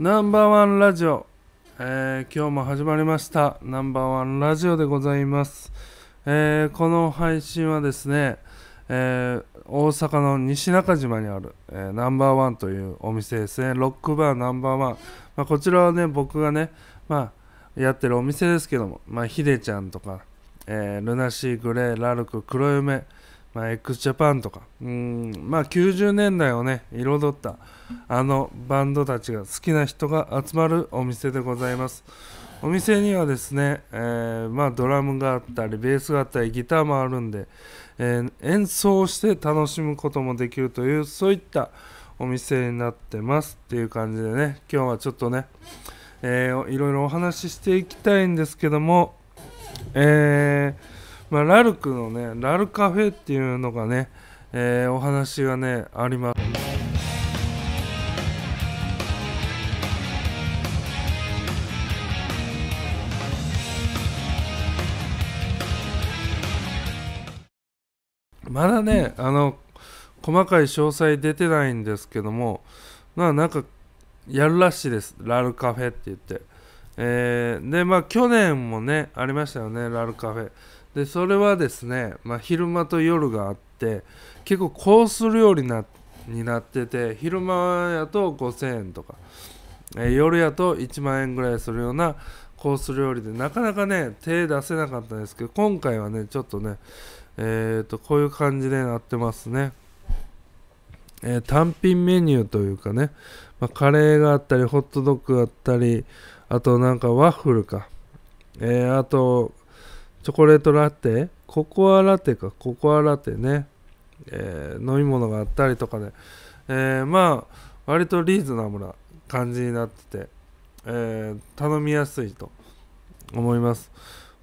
ナンバーワンラジオ、えー、今日も始まりましたナンバーワンラジオでございます、えー、この配信はですね、えー、大阪の西中島にある、えー、ナンバーワンというお店ですねロックバーナンバーワン、まあ、こちらはね僕がね、まあ、やってるお店ですけども、まあ、ヒデちゃんとか、えー、ルナシーグレーラルク黒夢まあ、x a p a n とかうん、まあ、90年代をね彩ったあのバンドたちが好きな人が集まるお店でございますお店にはですね、えー、まあ、ドラムがあったりベースがあったりギターもあるんで、えー、演奏して楽しむこともできるというそういったお店になってますっていう感じでね今日はちょっとね、えー、いろいろお話ししていきたいんですけどもえーまあ、ラルクのねラルカフェっていうのがね、えー、お話がねあります。まだね、あの細かい詳細出てないんですけども、まあ、なんかやるらしいです、ラルカフェって言って。えー、で、まあ、去年もね、ありましたよね、ラルカフェ。でそれはですね、まあ、昼間と夜があって結構コース料理なになってて昼間やと5000円とか、えー、夜やと1万円ぐらいするようなコース料理でなかなかね手出せなかったんですけど今回はねちょっとねえーと、こういう感じでなってますね、えー、単品メニューというかね、まあ、カレーがあったりホットドッグがあったりあとなんかワッフルか、えー、あとチョコレートラテココアラテかココアラテね、えー、飲み物があったりとかで、えー、まあ割とリーズナブルな感じになってて、えー、頼みやすいと思います、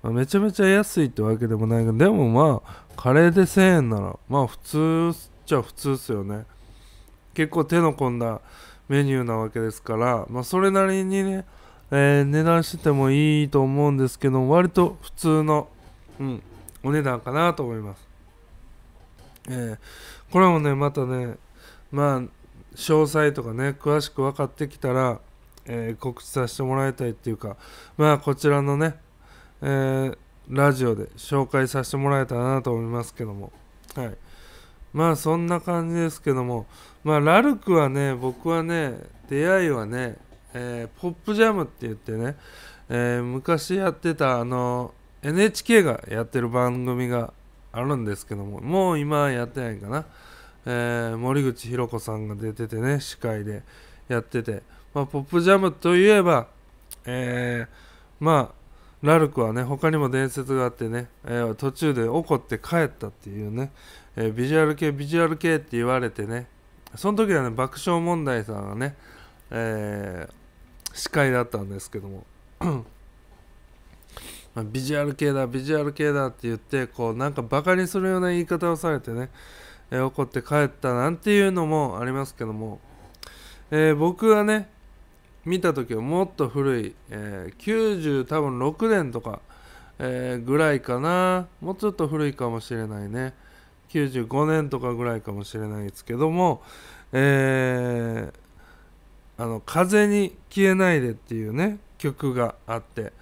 まあ、めちゃめちゃ安いってわけでもないけどでもまあカレーで1000円ならまあ普通っちゃ普通っすよね結構手の込んだメニューなわけですから、まあ、それなりにねえー、値段しててもいいと思うんですけど割と普通の、うん、お値段かなと思います、えー、これもねまたねまあ詳細とかね詳しく分かってきたら、えー、告知させてもらいたいっていうかまあこちらのね、えー、ラジオで紹介させてもらえたらなと思いますけどもはいまあそんな感じですけどもまあラルクはね僕はね出会いはねえー、ポップジャムって言ってね、えー、昔やってたあの NHK がやってる番組があるんですけどももう今やってないかな、えー、森口博子さんが出ててね司会でやってて、まあ、ポップジャムといえば、えまあラルクはね他にも伝説があってね、え途中で怒って帰ったっていうね、えビジュアル系ビジュアル系って言われてねその時はね爆笑問題さんがねえー、司会だったんですけども まビジュアル系だビジュアル系だって言ってこうなんかバカにするような言い方をされてね、え怒って帰ったなんていうのもありますけども、えー、僕はね見た時はもっと古い、えー、90多分6年とか、えー、ぐらいかなもうちょっと古いかもしれないね95年とかぐらいかもしれないですけども、えー、あの風に消えないでっていうね曲があって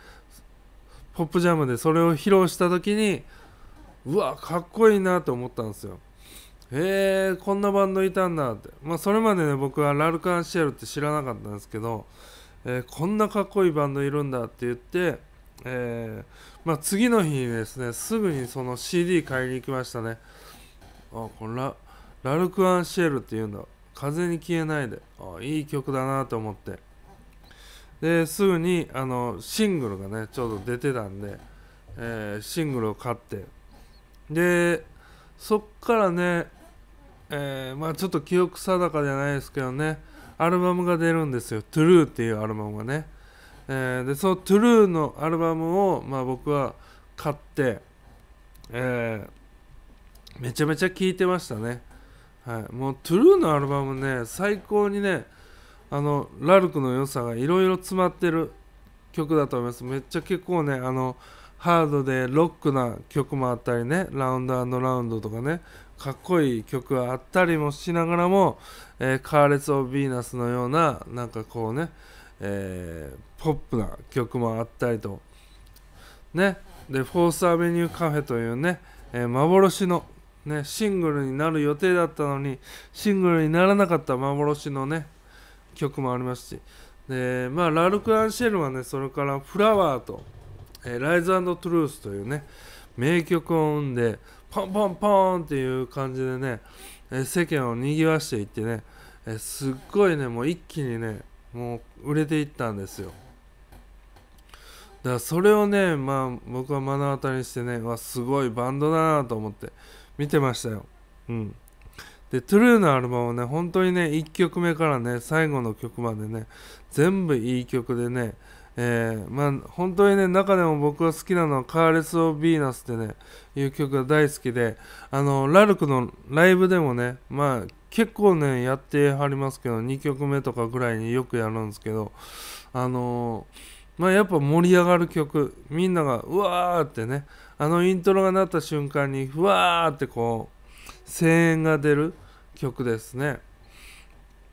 ポップジャムでそれを披露した時にうわかっこいいなと思ったんですよへえこんなバンドいたんだってまあそれまでね僕はラルカンシールって知らなかったんですけど、えー、こんなかっこいいバンドいるんだって言ってえー、まあ、次の日にですねすぐにその CD 買いに行きましたねあこれラルク・アンシールっていうんだ風に消えないでいい曲だなと思ってですぐにあのシングルがねちょうど出てたんで、えー、シングルを買ってでそっからね、えー、まあ、ちょっと記憶定かじゃないですけどねアルバムが出るんですよ「TRUE」っていうアルバムがね、えー、でその「TRUE」のアルバムを、まあ、僕は買って、えめちゃめちゃ聴いてましたねはい、もうトゥルーのアルバムね最高にねあのラルクの良さがいろいろ詰まってる曲だと思いますめっちゃ結構ねあのハードでロックな曲もあったりねラウンドラウンドとかねかっこいい曲があったりもしながらも「えー、カーレツ・オブ・ヴィーナス」のようななんかこうね、えー、ポップな曲もあったりとねで「フォース・アベニュー・カフェ」というね、えー、幻のね、シングルになる予定だったのにシングルにならなかった幻のね曲もありますしで、まあ、ラルク・アンシェルはねそれから「フラワーと」えー「ライズトゥルース」というね名曲を生んでポンポンポンっていう感じでね、えー、世間を賑わしていってね、えー、すっごいねもう一気にねもう売れていったんですよだからそれをねまあ僕は目の当たりにしてねわすごいバンドだなと思って見てましたよ。うん。で、トゥルーのアルバムはね、本当にね、1曲目からね、最後の曲までね、全部いい曲でね、えー、まあ、本当にね、中でも僕が好きなのは、カーレス・オブ・ヴィーナスってね、いう曲が大好きで、あの、ラルクのライブでもね、まあ、結構ね、やってはりますけど、2曲目とかぐらいによくやるんですけど、あのー、まあ、やっぱ盛り上がる曲、みんなが、うわーってね、あのイントロが鳴った瞬間にふわーってこう声援が出る曲ですね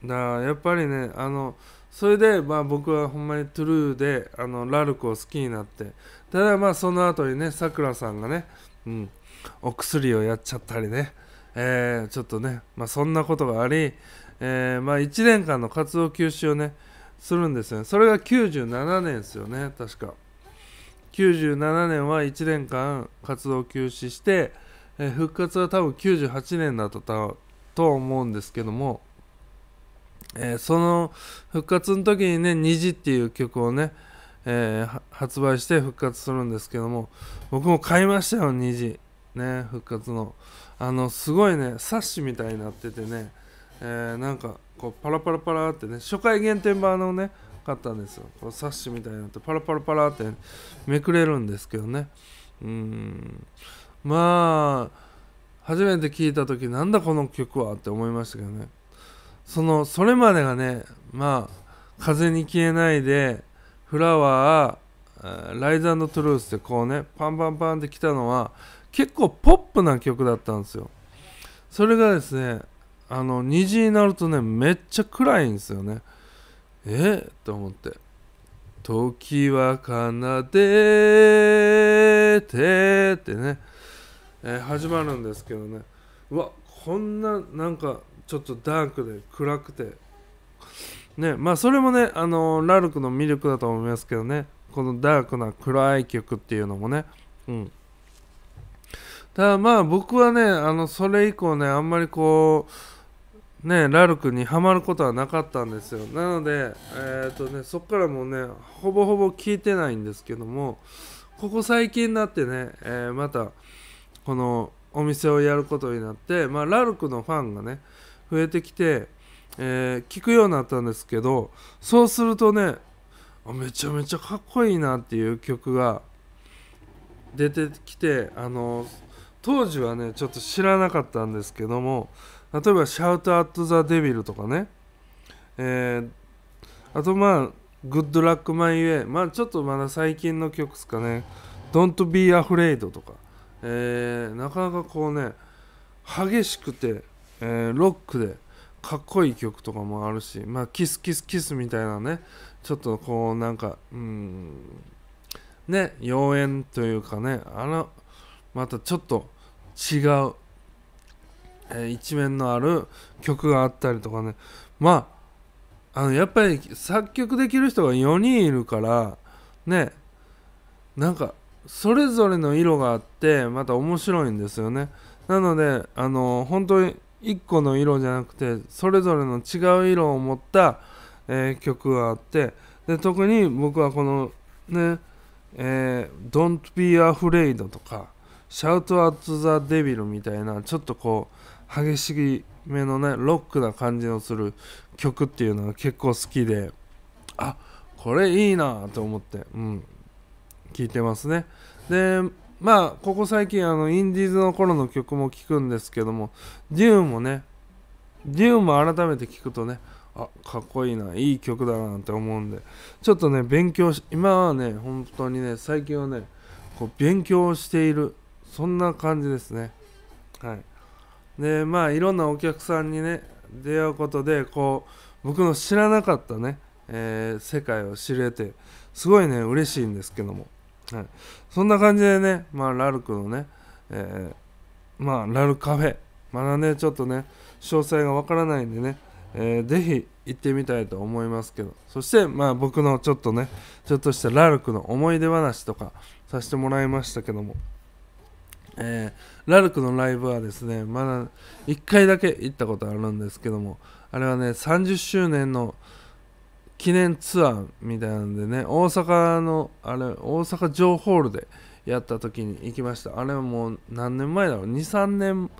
だからやっぱりねあのそれで、まあ、僕はほんまにトゥルーであのラルクを好きになってただまあその後にねさくらさんがね、うん、お薬をやっちゃったりね、えー、ちょっとね、まあ、そんなことがあり、えー、まあ、1年間の活動休止をねするんですよねそれが97年ですよね確か97年は1年間活動休止して、えー、復活は多分98年だったと思うんですけども、えー、その復活の時にね「虹」っていう曲をね、えー、発売して復活するんですけども僕も買いましたよ「虹」ね復活のあのすごいねサッシみたいになっててね、えなんかこうパラパラパラってね初回限定版のね買ったんですよこサッシみたいになってパラパラパラってめくれるんですけどねうんまあ初めて聴いた時なんだこの曲はって思いましたけどねそのそれまでがねまあ風に消えないでフラワーライズトゥルースでこうねパンパンパンってきたのは結構ポップな曲だったんですよそれがですねあの虹になるとねめっちゃ暗いんですよねえと思って「時は奏でて」ってね、えー、始まるんですけどねうわこんななんかちょっとダークで暗くてねまあそれもねあのー、ラルクの魅力だと思いますけどねこのダークな暗い曲っていうのもねうんただまあ僕はねあのそれ以降ねあんまりこうね、ラルクにはまることはなかったんですよなので、えーとね、そこからもねほぼほぼ聞いてないんですけどもここ最近になってね、えー、またこのお店をやることになって、まあ、ラルクのファンがね増えてきて、えー、聞くようになったんですけどそうするとねめちゃめちゃかっこいいなっていう曲が出てきてあの当時はねちょっと知らなかったんですけども例えば「シャウト・アット・ザ・デビル」とかね、えー、あとまあ「グッド・ラック・マイ・ウェイ」まあちょっとまだ最近の曲ですかね「Don't Be Afraid」とか、えー、なかなかこうね激しくて、えー、ロックでかっこいい曲とかもあるしまあ「キス・キス・キス」みたいなねちょっとこうなんかうんね妖艶というかねあのまたちょっと違うえー、一面のある曲があったりとかねまああのやっぱり作曲できる人が4人いるからねなんかそれぞれの色があってまた面白いんですよねなのであの本当に1個の色じゃなくてそれぞれの違う色を持った、えー、曲があってで特に僕はこのねえ Don't be afraid とか Shout at the devil みたいなちょっとこう激しめのねロックな感じのする曲っていうのが結構好きであこれいいなと思ってうん聴いてますねでまあここ最近あのインディーズの頃の曲も聴くんですけどもデューンもねデューンも改めて聴くとねあかっこいいないい曲だなって思うんでちょっとね勉強し今はね本当にね最近はねこう勉強しているそんな感じですねはいでまあいろんなお客さんにね出会うことでこう僕の知らなかったね、えー、世界を知れてすごいね嬉しいんですけども、はい、そんな感じでね、まあ、ラルクのね、えー、まあ、ラルカフェまだねちょっとね詳細がわからないんでね、えー、ぜひ行ってみたいと思いますけどそしてまあ僕のちょっとねちょっとしたラルクの思い出話とかさせてもらいましたけどもえー、ラルクのライブはですね、まだ1回だけ行ったことあるんですけども、あれはね、30周年の記念ツアーみたいなんでね、大阪の、あれ、大阪城ホールでやった時に行きました。あれはもう何年前だろう、2、3年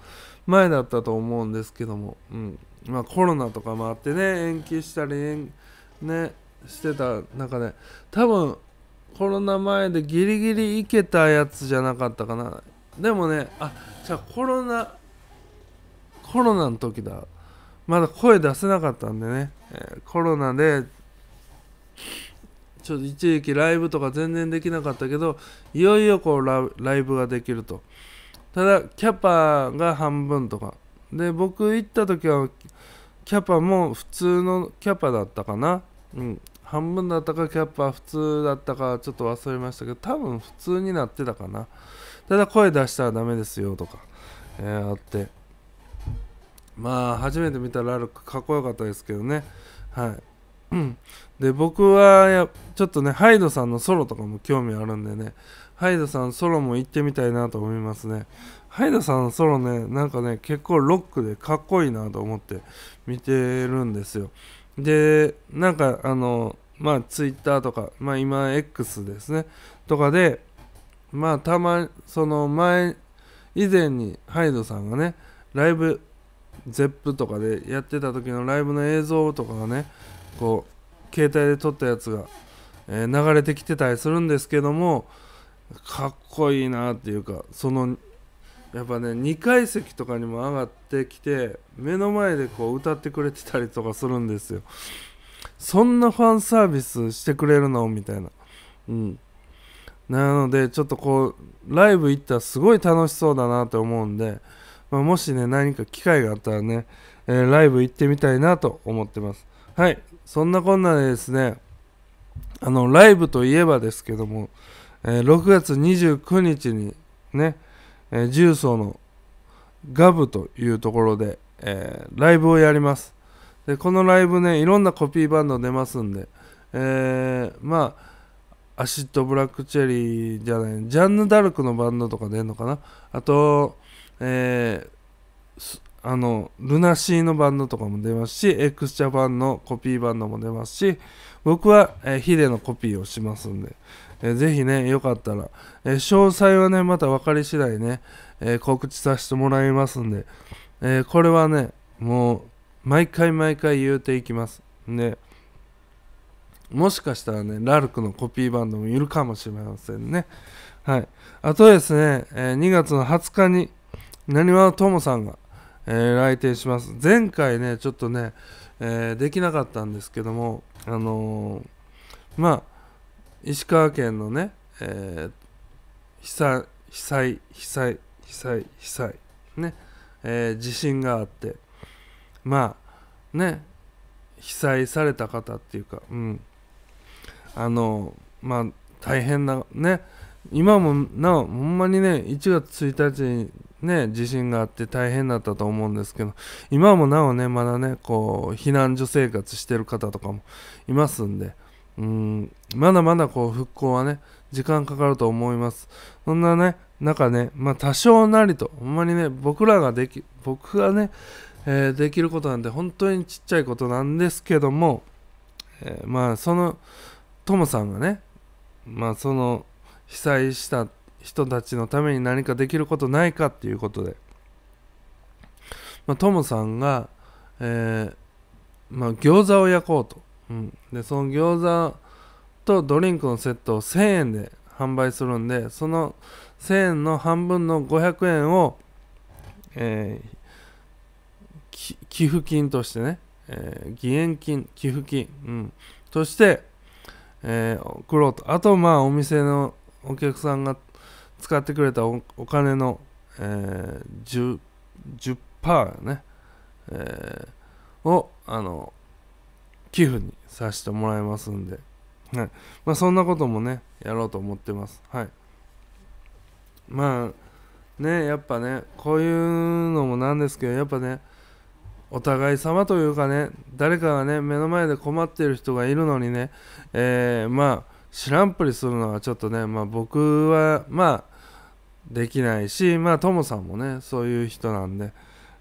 前だったと思うんですけども、うん。まあコロナとかもあってね、延期したり、ね、してた中で、多分コロナ前でギリギリ行けたやつじゃなかったかな。でもねあじゃあコロナコロナの時だまだ声出せなかったんでね、えー、コロナでちょっと一時期ライブとか全然できなかったけどいよいよこうライブができるとただキャパが半分とかで僕行った時はキャパも普通のキャパだったかなうん半分だったかキャパ普通だったかちょっと忘れましたけど多分普通になってたかなただ声出したらダメですよとか、えー、あってまあ初めて見たラルクかっこよかったですけどねはいで僕はやちょっとねハイドさんのソロとかも興味あるんでねハイドさんソロも行ってみたいなと思いますねハイドさんのソロねなんかね結構ロックでかっこいいなと思って見てるんですよでなんかあのまあツイッターとかまあ今 X ですねとかでまあたまにその前以前にハイドさんがねライブ ZEP とかでやってた時のライブの映像とかがねこう携帯で撮ったやつが、えー、流れてきてたりするんですけどもかっこいいなっていうかそのやっぱね2階席とかにも上がってきて目の前でこう歌ってくれてたりとかするんですよそんなファンサービスしてくれるのみたいなうんなのでちょっとこうライブ行ったらすごい楽しそうだなと思うんで、まあ、もしね何か機会があったらね、えー、ライブ行ってみたいなと思ってますはいそんなこんなでですねあのライブといえばですけども、えー、6月29日にね、えー、重曹のガブというところで、えー、ライブをやりますでこのライブねいろんなコピーバンド出ますんで、えー、まあアシッドブラックチェリーじゃないジャンヌ・ダルクのバンドとか出んのかなあと、えー、あのルナシーのバンドとかも出ますしエクスチャバンのコピーバンドも出ますし僕は、えー、ヒデのコピーをしますんで、えー、ぜひねよかったら、えー、詳細はねまた分かり次第ね、えー、告知させてもらいますんで、えこれはねもう毎回毎回言うていきますで、ねもしかしたらね、ラルクのコピーバンドもいるかもしれませんね。はい。あとですね、えー、2月の20日に、なにわのともさんが、えー、来店します。前回ね、ちょっとね、えー、できなかったんですけども、あのまあ、石川県のね、え被災、被災、被災、被災、被災、ね、え地震があって、まあ、ね、被災された方っていうか、うん、あのまあ大変なね今もなおほんまにね1月1日にね地震があって大変だったと思うんですけど今もなおねまだねこう避難所生活してる方とかもいますんでうんまだまだこう復興はね時間かかると思いますそんなね中ねまあ多少なりとほんまにね僕らができ僕がね、えー、できることなんて本当にちっちゃいことなんですけども、えー、まあそのトモさんがねまあその被災した人たちのために何かできることないかっていうことで、まあ、トモさんが、えーまあ、餃子を焼こうと、うん、でその餃子とドリンクのセットを1000円で販売するんでその1000円の半分の500円を、えー、寄付金としてね、えー、義援金寄付金、うん、としてえー、送ろうとあとまあお店のお客さんが使ってくれたお金の、えー、10%, 10ね、えー、をあの寄付にさせてもらいますんで、はいまあ、そんなこともねやろうと思ってますはいまあねやっぱねこういうのもなんですけどやっぱねお互い様というかね誰かがね目の前で困ってる人がいるのにね、えー、まあ知らんぷりするのはちょっとね、まあ、僕はまあできないしまあトモさんもねそういう人なんで、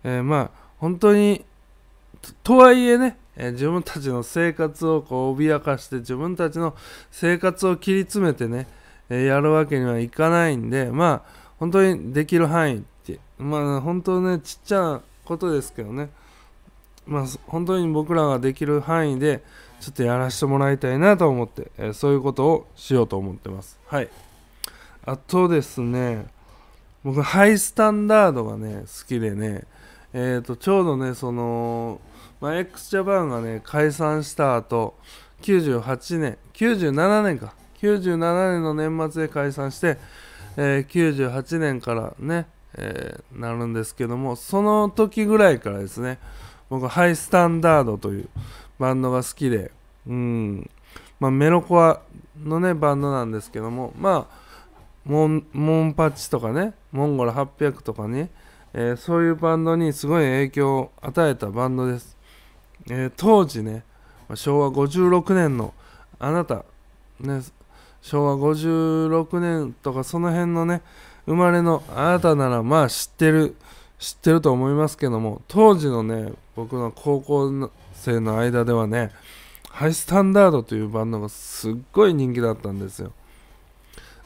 えー、まあ本当にとはいえね、えー、自分たちの生活をこう脅かして自分たちの生活を切り詰めてね、えやるわけにはいかないんでまあ本当にできる範囲ってまあ本当ねちっちゃなことですけどねまあ、本当に僕らができる範囲でちょっとやらせてもらいたいなと思って、えー、そういうことをしようと思ってますはいあとですね僕ハイスタンダードがね好きでねえーと、ちょうどねその、まあ、XJAPAN がね解散した後98年97年か97年の年末で解散して、えー、98年からね、えー、なるんですけどもその時ぐらいからですね僕ハイスタンダードというバンドが好きで、うんまあ、メロコアのねバンドなんですけどもまあモンモンパチとかねモンゴル800とかね、えー、そういうバンドにすごい影響を与えたバンドです、えー、当時ね昭和56年のあなた、ね、昭和56年とかその辺のね生まれのあなたならまあ知ってる知ってると思いますけども当時のね僕の高校生の間ではねハイスタンダードというバンドがすっごい人気だったんですよ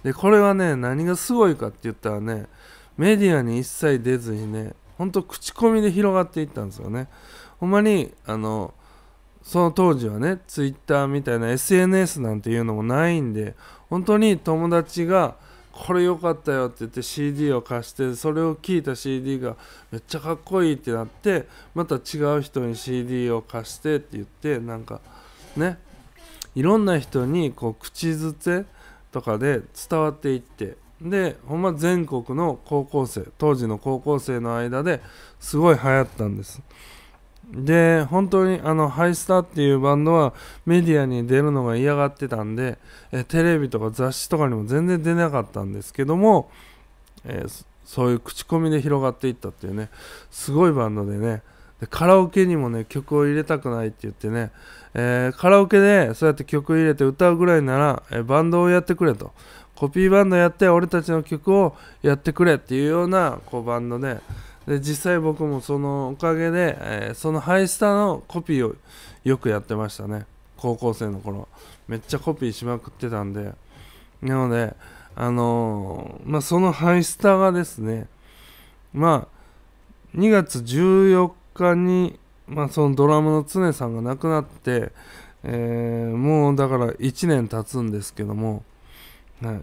でこれはね何がすごいかって言ったらねメディアに一切出ずにねほんと口コミで広がっていったんですよねほんまにあのその当時はね Twitter みたいな SNS なんていうのもないんで本当に友達がこれ良かったよって言って CD を貸してそれを聴いた CD がめっちゃかっこいいってなってまた違う人に CD を貸してって言ってなんかねいろんな人にこう口づてとかで伝わっていってでほんま全国の高校生当時の高校生の間ですごい流行ったんです。で本当にあのハイスターっていうバンドはメディアに出るのが嫌がってたんでえテレビとか雑誌とかにも全然出なかったんですけども、えー、そういう口コミで広がっていったっていうねすごいバンドでねでカラオケにもね曲を入れたくないって言ってね、えー、カラオケでそうやって曲入れて歌うぐらいなら、えー、バンドをやってくれとコピーバンドやって俺たちの曲をやってくれっていうようなこうバンドで、で実際僕もそのおかげで、えー、そのハイスタのコピーをよくやってましたね高校生の頃めっちゃコピーしまくってたんでなのであのー、まあ、そのハイスタがですねまあ2月14日に、まあ、そのドラムの常さんが亡くなって、えー、もうだから1年経つんですけども、はい、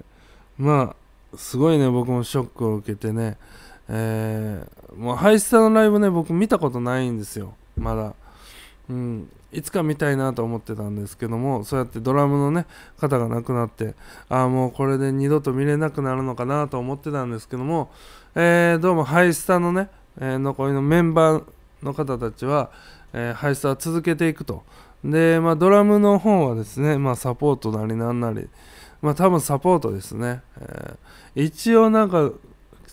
まあすごいね僕もショックを受けてねえー、もうハイスタのライブね僕見たことないんですよまだうんいつか見たいなと思ってたんですけどもそうやってドラムのね方が亡くなってああもうこれで二度と見れなくなるのかなと思ってたんですけども、えー、どうもハイスタのね、えー、残りのメンバーの方たちは、えー、ハイスター続けていくと。で、まあ、ドラムの方はですね、まあ、サポートなりなんなり、まあ、多分サポートですね。えー、一応なんか、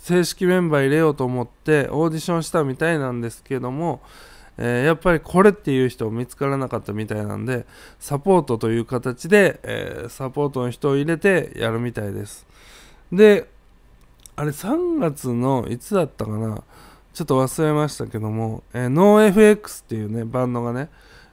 正式メンバー入れようと思ってオーディションしたみたいなんですけども、えー、やっぱりこれっていう人見つからなかったみたいなんでサポートという形で、えー、サポートの人を入れてやるみたいですであれ3月のいつだったかなちょっと忘れましたけども、えー、NoFX っていうねバンドがね、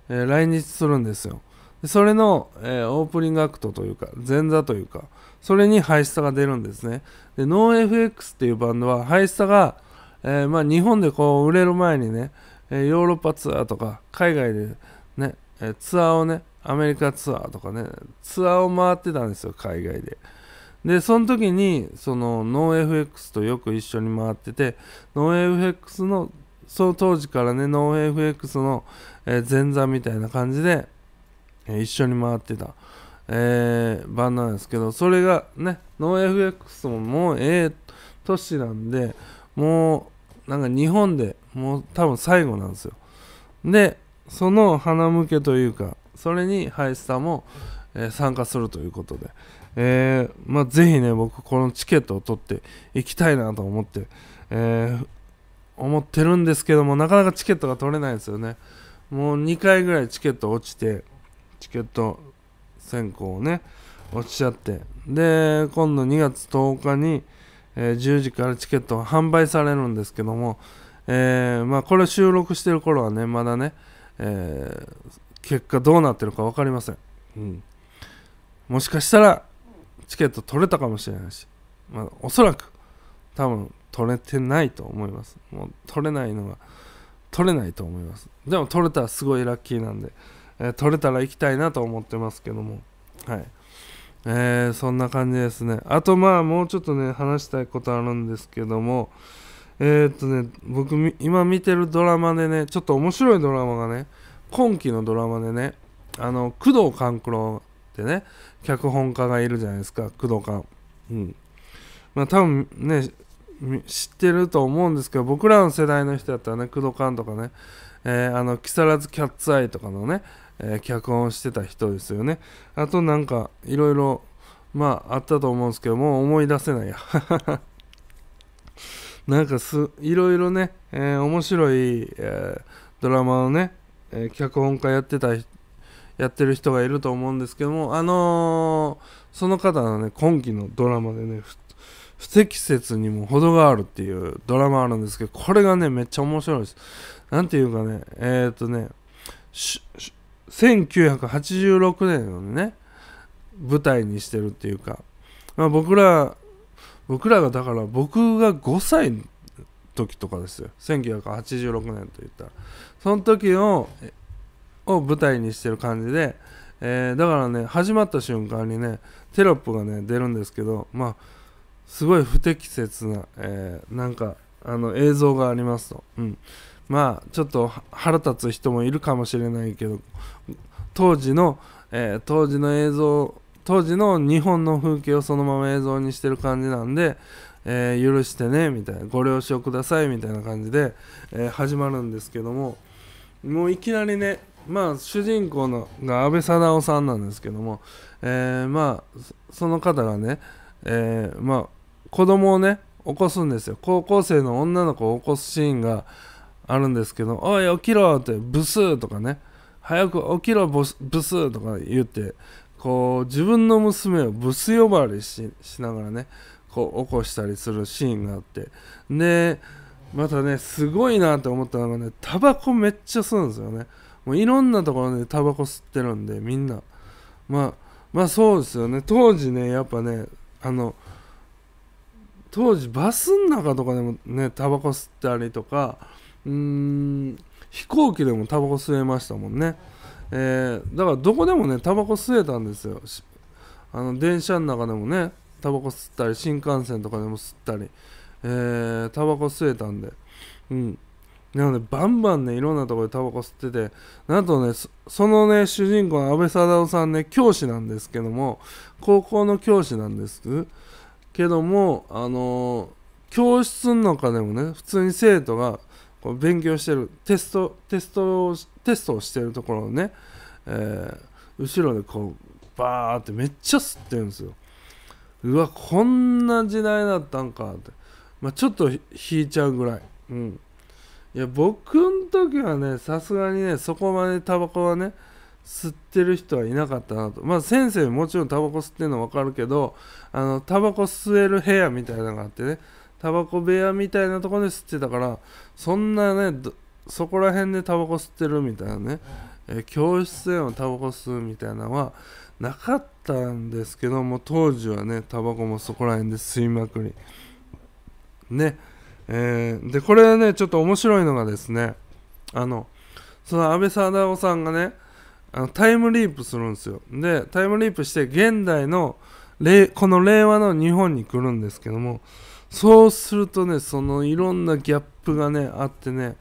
えー、来日するんですよでそれの、えー、オープニングアクトというか前座というかそれにハイスタが出るんですね。で、NoFX っていうバンドは、ハイスタが、えー、まあ、日本でこう売れる前にね、ヨーロッパツアーとか、海外でね、ツアーをね、アメリカツアーとかね、ツアーを回ってたんですよ、海外で。で、その時に、その NoFX とよく一緒に回ってて、NoFX の、その当時からね、NoFX の、前座みたいな感じで、一緒に回ってた。えー、版なんですけど、それがね、NoFX ももうええ都市なんで、もう、なんか日本でもう多分最後なんですよ。で、その花向けというか、それにハイスタも、えー、参加するということで、えー、まあ、ぜひね、僕、このチケットを取っていきたいなと思って、えー、思ってるんですけども、なかなかチケットが取れないですよね。もう2回ぐらいチケット落ちて、チケット選考をね落ちちゃってで今度2月10日に、えー、10時からチケット販売されるんですけども、えー、まあ、これ収録してる頃はねまだね、えー、結果どうなってるか分かりません、うん、もしかしたらチケット取れたかもしれないし、まあ、おそらく多分取れてないと思いますもう取れないのが取れないと思いますでも取れたらすごいラッキーなんでえー、取れたら行きたいなと思ってますけども、はいえー、そんな感じですね。あと、まあ、もうちょっとね、話したいことあるんですけども、えー、っとね、僕、今見てるドラマでね、ちょっと面白いドラマがね、今期のドラマでね、あの、工藤官九郎ってね、脚本家がいるじゃないですか、工藤官。うん。まあ、多分ね、知ってると思うんですけど、僕らの世代の人だったらね、工藤官とかね、えー、あの、木更津キャッツアイとかのね、えー、脚本してた人ですよね。あとなんかいろいろまああったと思うんですけどもう思い出せないや。なんかすいろいろね、えー、面白い、えー、ドラマのね、え脚本家やってたやってる人がいると思うんですけどもあのその方のね今期のドラマでね不適切にも程があるっていうドラマあるんですけどこれがねめっちゃ面白いです。なんていうかねえっ、ー、とね1986年のね舞台にしてるっていうか、まあ、僕ら僕らがだから僕が5歳の時とかですよ1986年といったらその時をを舞台にしてる感じで、えー、だからね始まった瞬間にねテロップがね出るんですけどまあすごい不適切な、えー、なんかあの映像がありますと。うんまあちょっと腹立つ人もいるかもしれないけど当時の、えー、当時の映像当時の日本の風景をそのまま映像にしてる感じなんで、えー、許してねみたいなご了承くださいみたいな感じで、えー、始まるんですけどももういきなりねまあ主人公のが安倍貞夫さんなんですけども、えー、まあその方がね、えー、まあ子供をね起こすんですよ高校生の女の子を起こすシーンがあるんですけど「おい起きろ!」って「ブス!」とかね「早く起きろブス!」とか言ってこう自分の娘をブス呼ばわりしながらねこう起こしたりするシーンがあってでまたねすごいなって思ったのがねタバコめっちゃ吸うんですよねもういろんなところでタバコ吸ってるんでみんなまあまあそうですよね当時ねやっぱねあの当時バスの中とかでもねタバコ吸ったりとかうん飛行機でもタバコ吸えましたもんね、えー、だからどこでもねタバコ吸えたんですよあの電車の中でもねタバコ吸ったり新幹線とかでも吸ったり、えー、タバコ吸えたんでうんなのでバンバンねいろんなところでタバコ吸っててなんとねそのね主人公の阿部サダヲさんね教師なんですけども高校の教師なんですけどもあのー、教室の中でもね普通に生徒がこう勉強してるテストテストをテストをしてるところをね、えー、後ろでこうバーってめっちゃ吸ってるんですようわこんな時代だったんかって、まあ、ちょっと引いちゃうぐらいうんいや僕ん時はねさすがにねそこまでタバコはね吸ってる人はいなかったなとまあ先生もちろんタバコ吸ってるの分かるけどあのタバコ吸える部屋みたいなのがあってねタバコ部屋みたいなところで吸ってたからそんなねそこら辺でタバコ吸ってるみたいなね、え教室でのタバコ吸うみたいなのはなかったんですけども当時はねタバコもそこら辺で吸いまくりねえー、でこれねちょっと面白いのがですねあのその安倍貞夫さんがねあのタイムリープするんですよでタイムリープして現代のこの令和の日本に来るんですけどもそうするとねそのいろんなギャップがねあってね、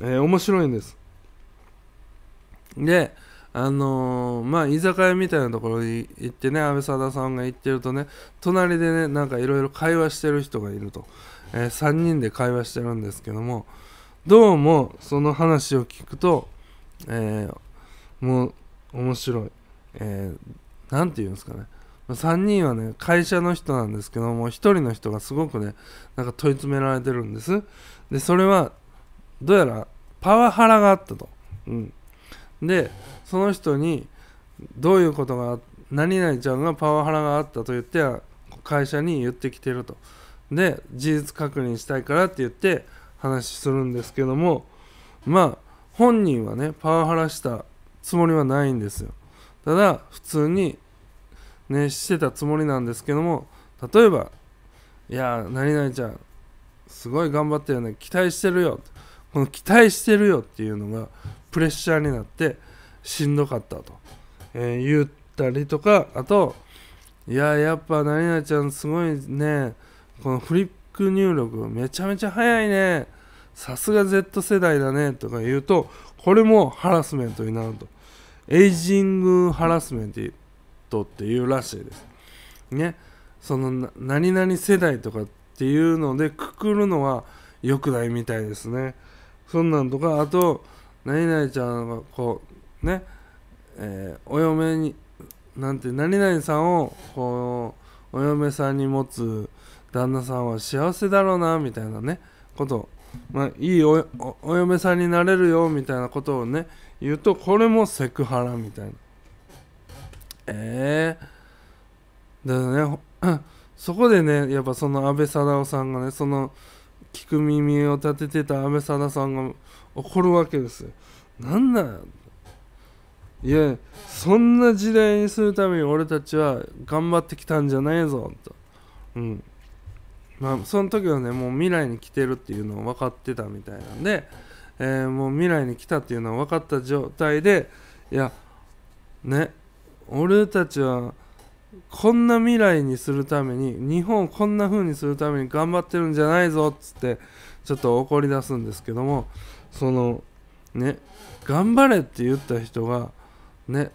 えー、面白いんですであのー、まあ居酒屋みたいなところに行ってね阿部サダさんが行ってるとね隣でねなんかいろいろ会話してる人がいると、えー、3人で会話してるんですけどもどうもその話を聞くと、えー、もう面白い、えー、て言うんですかね3人はね会社の人なんですけども1人の人がすごくねなんか問い詰められてるんですでそれはどうやらパワハラがあったと、うん、でその人にどういうことが何々ちゃんがパワハラがあったと言って会社に言ってきてるとで事実確認したいからって言って話するんですけどもまあ本人はねパワハラしたつもりはないんですよただ普通にね、してたつもりなんですけども例えば「いや何々ちゃんすごい頑張ってるよね期待してるよ」この「期待してるよ」っていうのがプレッシャーになってしんどかったと、えー、言ったりとかあと「いややっぱ何々ちゃんすごいねこのフリック入力めちゃめちゃ早いねさすが Z 世代だね」とか言うとこれもハラスメントになるとエイジングハラスメントトっていうらしいです。ね、その何々世代とかっていうのでくくるのは良くないみたいですね。そんなんとかあと何々ちゃんがこうね、えー、お嫁になんて何々さんをこうお嫁さんに持つ旦那さんは幸せだろうなみたいなねこと、まあ、いいお嫁さんになれるよみたいなことをね言うとこれもセクハラみたいなええー、だからね そこでねやっぱその安倍貞夫さんがねその聞く耳を立ててた安倍貞さんが怒るわけですよなんなんいやそんな時代にするために俺たちは頑張ってきたんじゃないぞとうんまあその時はねもう未来に来てるっていうのを分かってたみたいなんで、えー、もう未来に来たっていうのは分かった状態でいやね俺たちはこんな未来にするために日本をこんな風にするために頑張ってるんじゃないぞっつってちょっと怒り出すんですけどもそのね頑張れって言った人がね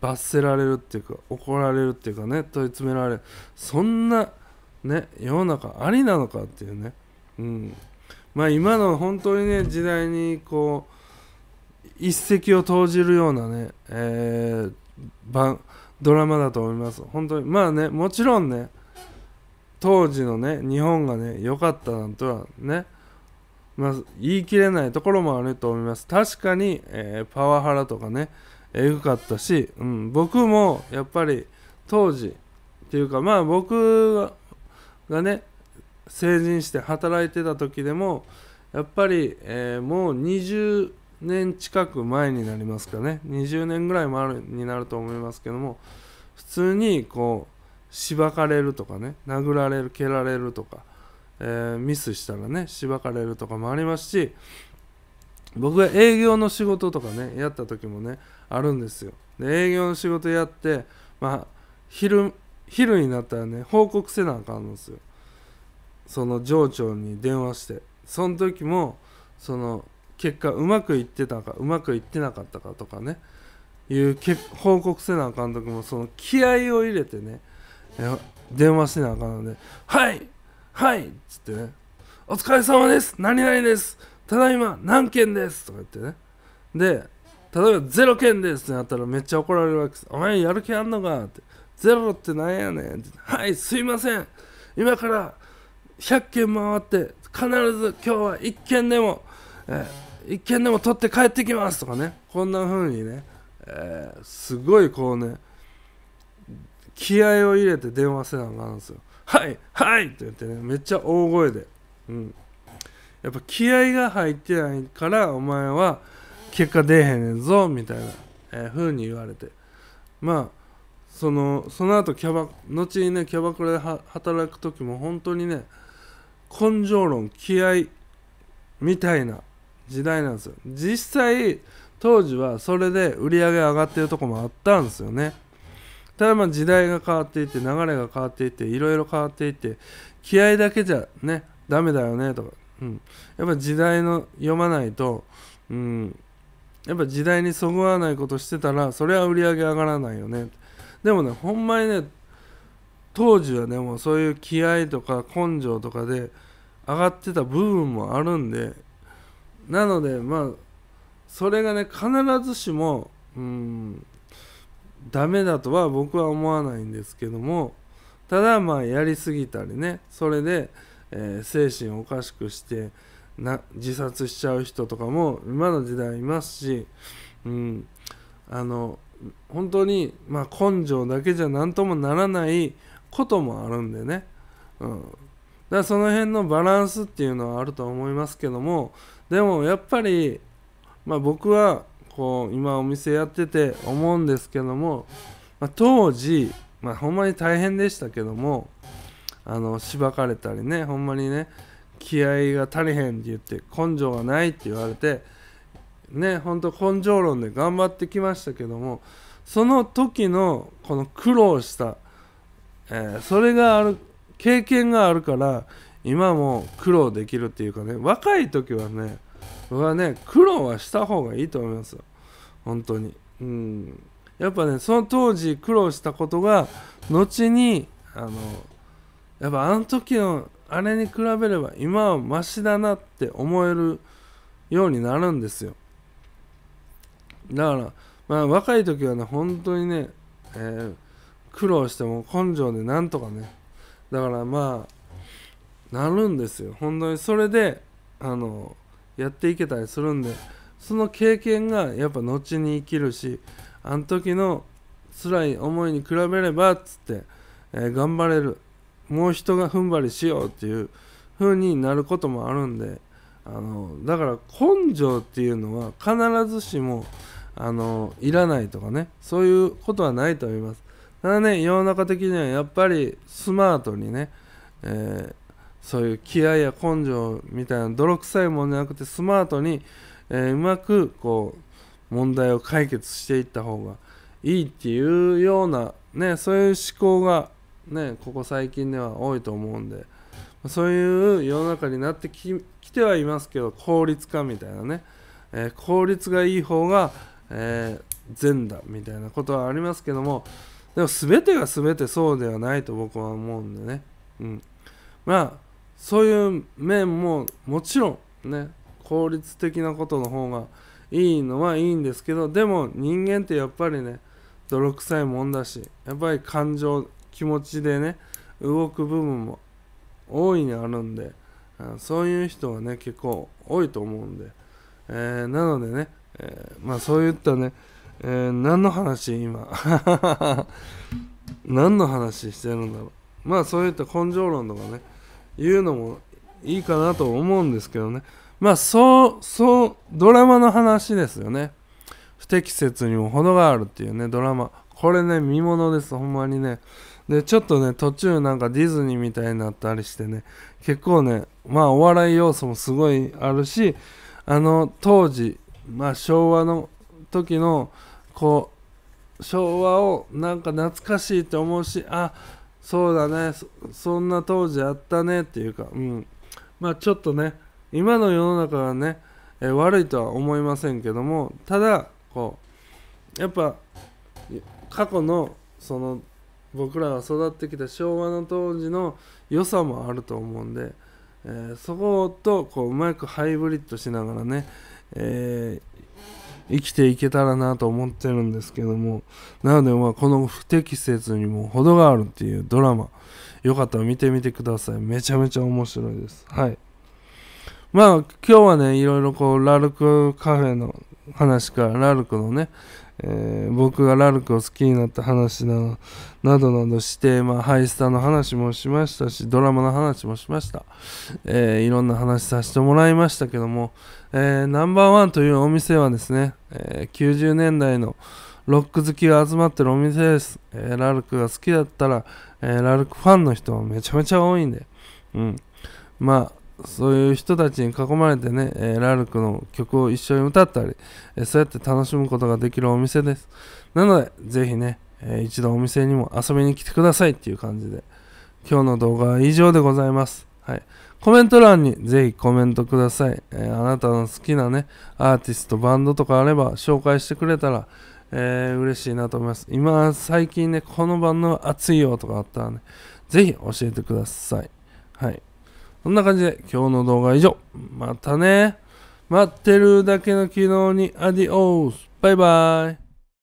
罰せられるっていうか怒られるっていうかね問い詰められるそんなね世の中ありなのかっていうねうんまあ今の本当にね時代にこう一石を投じるようなね、えー、ドラマだと思います本当にまあねもちろんね当時のね日本がね良かったなんてはねまあ、言い切れないところもあると思います。確かに、えー、パワハラとかね、えぐかったし、うん、僕もやっぱり当時っていうか、まあ僕がね、成人して働いてた時でも、やっぱり、えー、もう20年近く前になりますかね20年ぐらい前になると思いますけども普通にこうしばかれるとかね殴られる蹴られるとか、えー、ミスしたらねしばかれるとかもありますし僕が営業の仕事とかねやった時もねあるんですよで営業の仕事やってまあ昼昼になったらね報告せなあかんのですよその上長に電話してその時もその結果うまくいってたかうまくいってなかったかとかねいう報告せなあかんときもその気合を入れてね電話しなあかんので「はいはい!」っつってね「お疲れ様です何々ですただいま何件です」とか言ってねで例えば「0件です」ってなったらめっちゃ怒られるわけです「お前やる気あんのか?」って「ゼロってなんやねん」って「はいすいません今から100件回って必ず今日は1件でも、えー一軒でも取って帰ってきますとかねこんな風にね、えー、すごいこうね気合を入れて電話せなあかんんですよはいはいって言ってねめっちゃ大声でうんやっぱ気合が入ってないからお前は結果出えへんねんぞみたいな、えー、風に言われてまあそのその後キャバ後にねキャバクラで働く時も本当にね根性論気合みたいな時代なんですよ実際当時はそれで売り上げ上がってるとこもあったんですよねただまあ時代が変わっていって流れが変わっていっていろいろ変わっていって気合だけじゃねダメだよねとか、うん、やっぱ時代の読まないと、うん、やっぱ時代にそぐわないことしてたらそれは売り上げ上がらないよねでもねほんまにね当時はねもうそういう気合とか根性とかで上がってた部分もあるんでなのでまあそれがね必ずしもうんダメだとは僕は思わないんですけどもただまあやりすぎたりねそれで、えー、精神をおかしくしてな自殺しちゃう人とかも今の時代いますし、うん、あの本当に、まあ、根性だけじゃ何ともならないこともあるんでね、うん、だからその辺のバランスっていうのはあると思いますけどもでもやっぱり、まあ、僕はこう今お店やってて思うんですけども、まあ、当時、まあ、ほんまに大変でしたけどもあのしばかれたりねほんまにね気合が足りへんって言って根性がないって言われてねほんと根性論で頑張ってきましたけどもその時のこの苦労した、えー、それがある経験があるから今も苦労できるっていうかね若い時はね僕はね苦労はした方がいいと思いますよ本当にうんやっぱねその当時苦労したことが後にあのやっぱあの時のあれに比べれば今はマシだなって思えるようになるんですよだから、まあ、若い時はね本当にね、えー、苦労しても根性でなんとかねだからまあなるんですよ本当にそれであのやっていけたりするんでその経験がやっぱ後に生きるしあの時の辛い思いに比べればっつって、えー、頑張れるもう人が踏ん張りしようっていう風になることもあるんであのだから根性っていうのは必ずしもあのいらないとかねそういうことはないと思いますただね世の中的にはやっぱりスマートにね、えーそういう気合や根性みたいな泥臭いもんじゃなくてスマートに、えー、うまくこう問題を解決していった方がいいっていうような、ね、そういう思考が、ね、ここ最近では多いと思うんでそういう世の中になってきてはいますけど効率化みたいなね、えー、効率がいい方が、えー、善だみたいなことはありますけどもでも全てが全てそうではないと僕は思うんでね。うんまあそういう面ももちろんね効率的なことの方がいいのはいいんですけどでも人間ってやっぱりね泥臭いもんだしやっぱり感情気持ちでね動く部分も大いにあるんでそういう人はね結構多いと思うんで、えー、なのでね、えー、まあそういったね、えー、何の話今 何の話してるんだろうまあそういった根性論とかねいうのもいいかなと思うんですけどねまあそうそうドラマの話ですよね不適切にも程があるっていうねドラマこれね見物ですほんまにねでちょっとね途中なんかディズニーみたいになったりしてね結構ねまあお笑い要素もすごいあるしあの当時まあ昭和の時のこう昭和をなんか懐かしいって思うしあそうだねそんな当時あったねっていうか、うん、まあちょっとね今の世の中はね、え悪いとは思いませんけどもただこうやっぱ過去のその僕らが育ってきた昭和の当時の良さもあると思うんで、えー、そことこううまくハイブリッドしながらね、えー生きていけたらなと思ってるんですけどもなのでまあこの不適切にも程があるっていうドラマよかったら見てみてくださいめちゃめちゃ面白いですはいまあ今日はねいろいろこうラルクカフェの話からラルクのねえー、僕がラルクを好きになった話などなどして、まあ、ハイスターの話もしましたしドラマの話もしました、えー、いろんな話させてもらいましたけども、えー、ナンバーワンというお店はですね、え90年代のロック好きが集まってるお店です、えラルクが好きだったら、えラルクファンの人めちゃめちゃ多いんで、うん、まあそういう人たちに囲まれてね、えー、ラルクの曲を一緒に歌ったり、えー、そうやって楽しむことができるお店です。なので、ぜひね、えー、一度お店にも遊びに来てくださいっていう感じで、今日の動画は以上でございます。はい。コメント欄にぜひコメントください。えあなたの好きなね、アーティスト、バンドとかあれば紹介してくれたら、えー、嬉しいなと思います。今、最近ね、このバンド熱いよとかあったらね、ぜひ教えてください。はい。そんな感じで今日の動画は以上。またね。待ってるだけの昨日にアディオース。バイバイ。